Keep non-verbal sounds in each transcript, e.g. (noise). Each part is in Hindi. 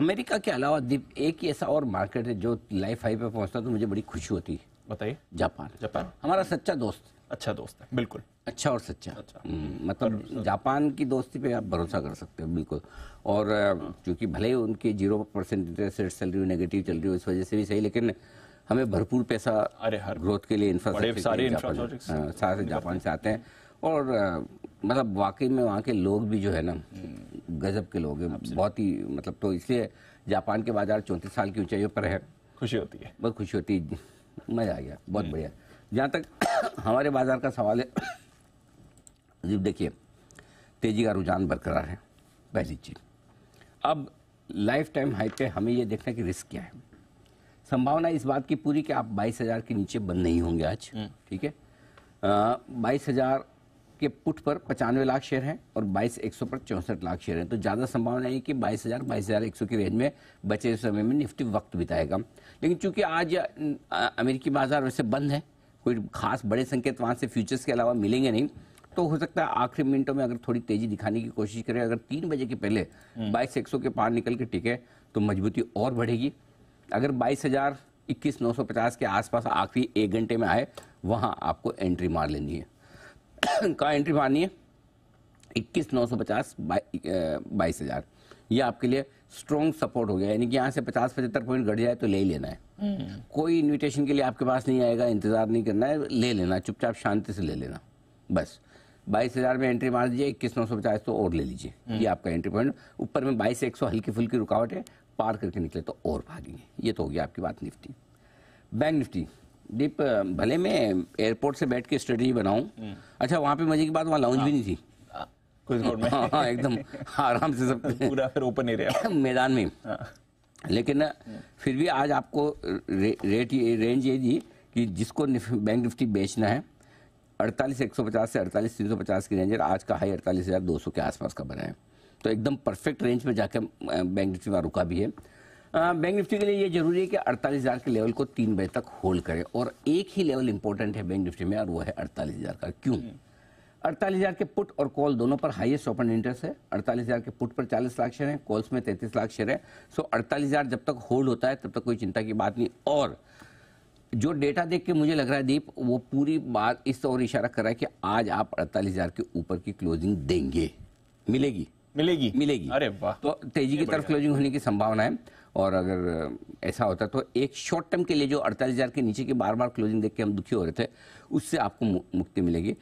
अमेरिका के अलावा दीप एक ही ऐसा और मार्केट है जो लाइफ हाई पे पहुंचता तो मुझे बड़ी खुशी होती है बताइए जापान जापान हमारा सच्चा दोस्त अच्छा दोस्त है बिल्कुल अच्छा और सच्चा अच्छा हम्म, मतलब जापान की दोस्ती पे आप भरोसा कर सकते हो बिल्कुल और क्योंकि भले ही उनके जीरो परसेंट इंटरेस्ट रेट चल रही हो नेगेटिव चल रही हो इस वजह से भी सही लेकिन हमें भरपूर पैसा अरे हर ग्रोथ के लिए इंफ्रास्ट्रक्चर जापान हाँ, से आते हैं और मतलब वाकई में वहाँ के लोग भी जो है ना गजब के लोग हैं बहुत ही मतलब तो इसलिए जापान के बाजार चौंतीस साल की ऊंचाइयों पर है खुशी होती है बहुत खुशी होती है मज़ा आ गया बहुत hmm. बढ़िया जहाँ तक (coughs) हमारे बाजार का सवाल है जी देखिए तेजी का रुझान बरकरार है पहली चीज़ अब लाइफ टाइम हाई पे हमें यह देखना कि रिस्क क्या है संभावना इस बात की पूरी कि आप बाईस हज़ार के नीचे बंद नहीं होंगे आज hmm. ठीक है बाईस हज़ार के पुट पर पचानवे लाख शेयर हैं और बाईस एक सौ पर चौंसठ लाख शेयर हैं तो ज़्यादा संभावना है कि बाईस हज़ार बाईस हज़ार एक सौ की रेंज में बचे समय में निफ्टी वक्त बिताएगा लेकिन चूंकि आज अमेरिकी बाजार वैसे बंद है कोई खास बड़े संकेत वहाँ से फ्यूचर्स के अलावा मिलेंगे नहीं तो हो सकता है आखिरी मिनटों में अगर थोड़ी तेजी दिखाने की कोशिश करें अगर तीन बजे के पहले हम्म। बाईस एक सौ के पार निकल के टिके तो मजबूती और बढ़ेगी अगर बाईस हज़ार इक्कीस नौ सौ पचास के आसपास आखिरी एक घंटे में आए वहाँ आपको एंट्री मार लेनी है (coughs) का एंट्री है इक्कीस नौ सौ पचास बाईस हज़ार ये आपके लिए स्ट्रॉन्ग सपोर्ट हो गया यानी कि यहाँ से पचास पचहत्तर पॉइंट घट जाए तो ले ही लेना है हम्म। कोई इन्विटेशन के लिए आपके पास नहीं आएगा इंतजार नहीं करना है ले लेना चुपचाप शांति से ले लेना बस बाईस हज़ार में एंट्री मार दीजिए इक्कीस नौ सौ पचास तो और ले लीजिए हम्म। ये आपका एंट्री पॉइंट ऊपर में बाईस एक सौ हल्की फुल्की रुकावट है पार करके निकले तो और भागेंगे ये तो हो गया आपकी बात निफ्टी बैंक निफ्टी दीप भले मैं एयरपोर्ट से बैठ के स्ट्रेटजी बनाऊं हम्म। अच्छा वहाँ पे मजे की बात वहाँ लाउंज भी हाँ। नहीं थी हाँ। में हाँ, हाँ एकदम आराम से सब (laughs) पूरा फिर ओपन एरिया (laughs) मैदान में लेकिन फिर भी आज आपको रेट ये रेंज ये दी कि जिसको बैंक निफ्टी बेचना है अड़तालीस एक सौ पचास से अड़तालीस तीन सौ पचास की रेंज है आज का हाई अड़तालीस हज़ार दो सौ के आसपास का बना है तो एकदम परफेक्ट रेंज में जाकर बैंक निफ्टी वहाँ रुका भी है बैंक निफ्टी के लिए ये जरूरी है कि अड़तालीस हज़ार के लेवल को तीन बजे तक होल्ड करें और एक ही लेवल इंपॉर्टेंट है बैंक निफ्टी में और वो है अड़तालीस हज़ार का क्यों हम्म। अड़तालीस हज़ार के पुट और कॉल दोनों पर हाईएस्ट ओपन इंटरेस्ट है अड़तालीस हज़ार के पुट पर चालीस लाख शेयर है कॉल्स में तैंतीस लाख शेयर है सो अड़तालीस हज़ार जब तक होल्ड होता है तब तक कोई चिंता की बात नहीं और जो डेटा देख के मुझे लग रहा है दीप वो पूरी बात इस ओर इशारा कर रहा है कि आज आप अड़तालीस हज़ार के ऊपर की क्लोजिंग देंगे मिलेगी मिलेगी मिलेगी अरे वाह तो तेजी की तरफ क्लोजिंग होने की संभावना है और अगर ऐसा होता तो एक शॉर्ट टर्म के लिए जो अड़तालीस हज़ार के नीचे के बार बार क्लोजिंग देख के हम दुखी हो रहे थे उससे आपको मुक्ति मिलेगी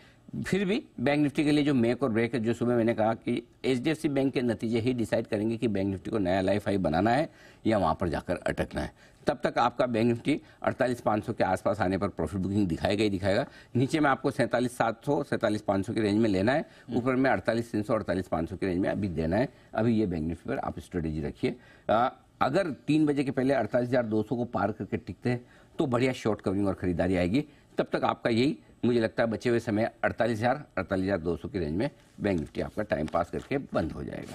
फिर भी बैंक निफ्टी के लिए जो मेक और ब्रेक है जो सुबह मैंने कहा कि एच बैंक के नतीजे ही डिसाइड करेंगे कि बैंक निफ्टी को नया लाइफ हाई बनाना है या वहाँ पर जाकर अटकना है तब तक आपका बैंक निफ्टी अड़तालीस पाँच सौ के आसपास आने पर प्रॉफिट बुकिंग दिखाएगा ही दिखाएगा नीचे में आपको सैंतालीस सात सौ सैंतालीस पाँच सौ की रेंज में लेना है हम्म। ऊपर में अड़तालीस तीन सौ अड़तालीस पाँच सौ की रेंज में अभी देना है अभी ये बैंक निफ्टी पर आप स्ट्रेटेजी रखिए अगर तीन बजे के पहले अड़तालीस हज़ार दो सौ को पार करके टिकते हैं तो बढ़िया शॉर्ट कवरिंग और खरीदारी आएगी तब तक आपका यही मुझे लगता है बचे हुए समय अड़तालीस हज़ार अड़तालीस हज़ार दो सौ की रेंज में बैंक निफ्टी आपका टाइम पास करके बंद हो जाएगा